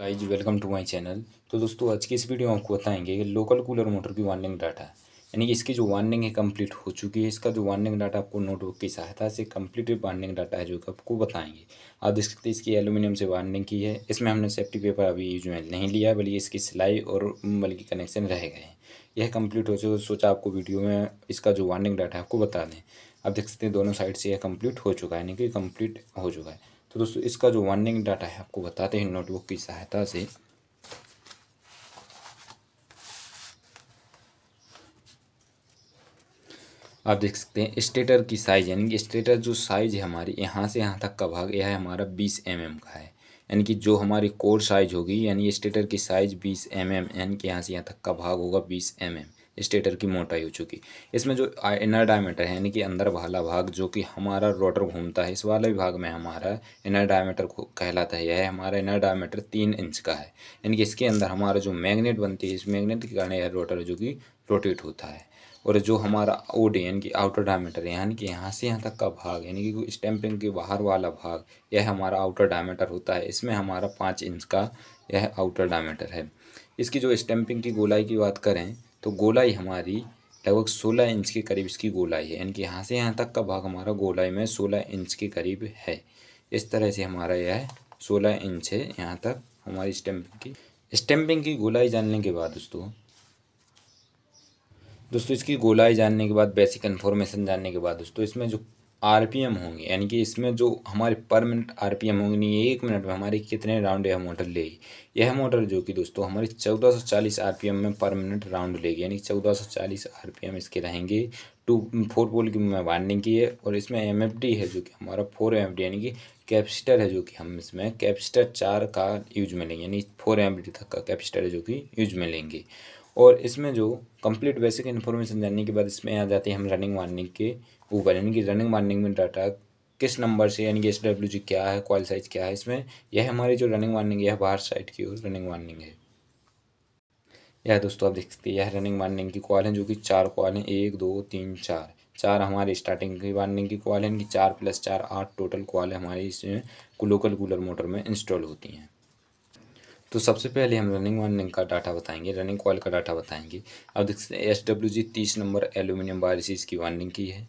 guys welcome to my channel तो दोस्तों आज की इस वीडियो में आपको बताएंगे कि लोकल कूलर मोटर की वार्निंग डाटा यानी कि इसकी जो वार्निंग है कंप्लीट हो चुकी है इसका जो वार्निंग डाटा आपको नोटबुक की सहायता से कम्प्लीट वार्निंग डाटा है जो कि आपको बताएंगे आप देख सकते हैं इसकी एलुमिनियम से वार्निंग की है इसमें हमने सेफ्टी पेपर अभी यूज में नहीं लिया बल्कि इसकी सिलाई और बल्कि कनेक्शन रह गए हैं यह कंप्लीट हो चुके सोचा आपको वीडियो में इसका जो वार्निंग डाटा है आपको बता दें आप देख सकते हैं दोनों साइड से यह कम्प्लीट हो चुका है यानी कि कम्प्लीट हो चुका है तो दोस्तों इसका जो वार्निंग डाटा है आपको बताते हैं नोटबुक की सहायता से आप देख सकते हैं स्टेटर की साइज यानी कि स्टेटर जो साइज है हमारी यहाँ से यहाँ तक का भाग यह है हमारा बीस एम mm का है यानी कि जो हमारी कोर साइज होगी यानी स्टेटर की साइज बीस एम एम यानी कि यहाँ से यहाँ तक का भाग होगा बीस एम एम स्टेटर की मोटाई हो चुकी इसमें जो इनर डायमीटर है यानी कि अंदर वाला भाग जो कि हमारा रोटर घूमता है इस वाले भाग में हमारा इनर डायमीटर कहलाता है यह हमारा इनर डायमीटर तीन इंच का है यानी कि इसके अंदर हमारा जो मैग्नेट बनती है इस मैग्नेट के कारण यह रोटर जो कि रोटेट होता है और जो हमारा ओडी यानी कि आउटर डायमीटर यानी कि यहाँ से यहाँ तक का भाग यानी कि स्टैंपिंग के बाहर वाला भाग यह हमारा आउटर डायमीटर होता है इसमें हमारा पाँच इंच का यह आउटर डायमीटर है इसकी जो स्टैंपिंग की गोलाई की बात करें तो गोलाई हमारी लगभग सोलह इंच के करीब इसकी गोलाई है यानी कि यहाँ से यहाँ तक का भाग हमारा गोलाई में सोलह इंच के करीब है इस तरह से हमारा यह सोलह इंच है यहाँ तक हमारी स्टैम्पिंग की स्टैम्पिंग की गोलाई जानने के बाद दोस्तों दोस्तों इसकी गोलाई जानने के बाद बेसिक इन्फॉर्मेशन जानने के बाद दोस्तों इसमें जो आरपीएम होंगे यानी कि इसमें जो हमारे पर मिनट आरपीएम होंगे नहीं एक मिनट में हमारे कितने राउंड यह मोटर लेगी यह मोटर जो कि दोस्तों हमारे 1440 आरपीएम में पर मिनट राउंड लेगी यानी आर 1440 आरपीएम इसके रहेंगे टू फोर पोल की वार्निंग की है और इसमें एम है जो कि हमारा फोर एम यानी कि कैपेसिटर है जो कि हम इसमें कैपेसिटर चार का यूज में लेंगे यानी फोर एम तक का कैपेसिटर है जो कि यूज में लेंगे और इसमें जो कंप्लीट बेसिक इन्फॉर्मेशन जानने के बाद इसमें आ जाती है हम रनिंग वार्निंग के ऊपर यानी कि रनिंग वार्निंग में डाटा किस नंबर से यानी कि एस डब्ल्यू जी क्या है कॉल साइज क्या है इसमें यह हमारी जो रनिंग वार्निंग है बाहर साइड की रनिंग वार्निंग है यह दोस्तों आप देख सकते हैं यह रनिंग वार्निंग की कॉल है जो कि चार कॉल हैं एक दो तीन चार चार हमारे स्टार्टिंग की वार्निंग की कॉल है इनकी चार प्लस चार आठ टोटल कॉल हमारे इसमें लोकल कूलर मोटर में इंस्टॉल होती हैं तो सबसे पहले हम रनिंग वनिंग का डाटा बताएंगे रनिंग कॉल का डाटा बताएंगे अब देख सकते हैं एस डब्ल्यू जी तीस नंबर एलुमिनियम वायर इसकी वार्निंग की है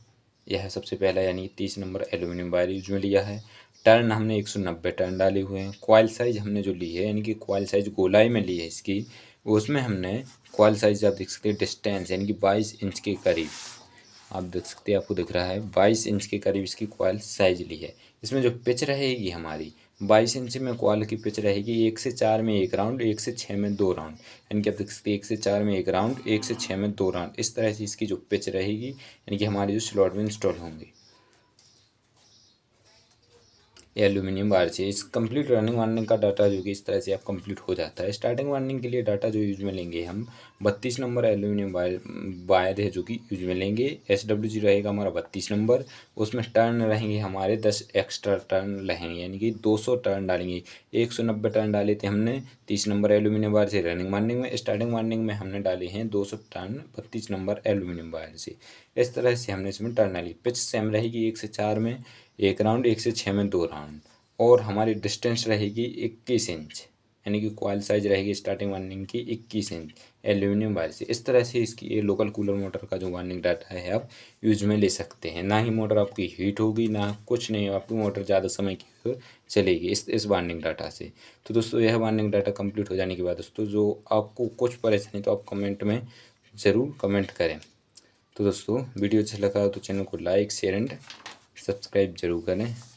यह है सबसे पहला यानी तीस नंबर एलुमिनियम वायर यूज में लिया है टर्न हमने एक सौ नब्बे टर्न डाले हुए हैं कॉयल साइज़ हमने जो ली है यानी कि कॉयल साइज़ गोलाई में ली है इसकी उसमें हमने कॉयल साइज़ आप देख सकते हैं डिस्टेंस यानी कि बाईस इंच के करीब आप देख सकते हैं आपको दिख रहा है बाईस इंच के करीब इसकी कॉयल साइज ली है इसमें जो पिच रहेगी हमारी बाईस इंच में क्वाल की पिच रहेगी एक से चार में एक राउंड एक से छः में दो राउंड यानी कि आप देख सकते हैं एक से चार में एक राउंड एक से छः में दो राउंड इस तरह से इसकी जो पिच रहेगी यानी कि हमारे जो स्लॉट में इंस्टॉल होंगे ये एल्यूमिनियम वायर से इस कंप्लीट रनिंग वार्निंग का डाटा जो कि इस तरह से आप कंप्लीट हो जाता है स्टार्टिंग वार्निंग के लिए डाटा जो यूज में लेंगे हम बत्तीस नंबर एल्यूमिनियम वायर वायर है जो कि यूज में लेंगे एस डब्ल्यू जी रहेगा हमारा बत्तीस नंबर उसमें टर्न रहेंगे हमारे दस एक्स्ट्रा टर्न रहेंगे यानी कि दो सौ टर्न डालेंगे एक सौ नब्बे टर्न डाले थे हमने तीस नंबर एल्यूमिनियम वायर से रनिंग वार्निंग में स्टार्टिंग वार्निंग में हमने डाले हैं दो सौ टर्न बत्तीस नंबर एल्यूमिनियम वायर से इस तरह से हमने इसमें टर्न डाली पिच सेम रहेगी एक से चार में एक राउंड एक से छः में दो राउंड और हमारी डिस्टेंस रहेगी इक्कीस इंच यानी कि कॉयल साइज रहेगी स्टार्टिंग वार्निंग की इक्कीस इंच एल्यूमिनियम वायर से इस तरह से इसकी ये लोकल कूलर मोटर का जो वार्निंग डाटा है आप यूज में ले सकते हैं ना ही मोटर आपकी हीट होगी ना कुछ नहीं आपकी मोटर ज़्यादा समय की चलेगी इस इस वार्निंग डाटा से तो दोस्तों यह वार्निंग डाटा कंप्लीट हो जाने के बाद दोस्तों जो आपको कुछ परेशानी तो आप कमेंट में ज़रूर कमेंट करें तो दोस्तों वीडियो अच्छा लगा तो चैनल को लाइक शेयर एंड सब्सक्राइब जरूर करें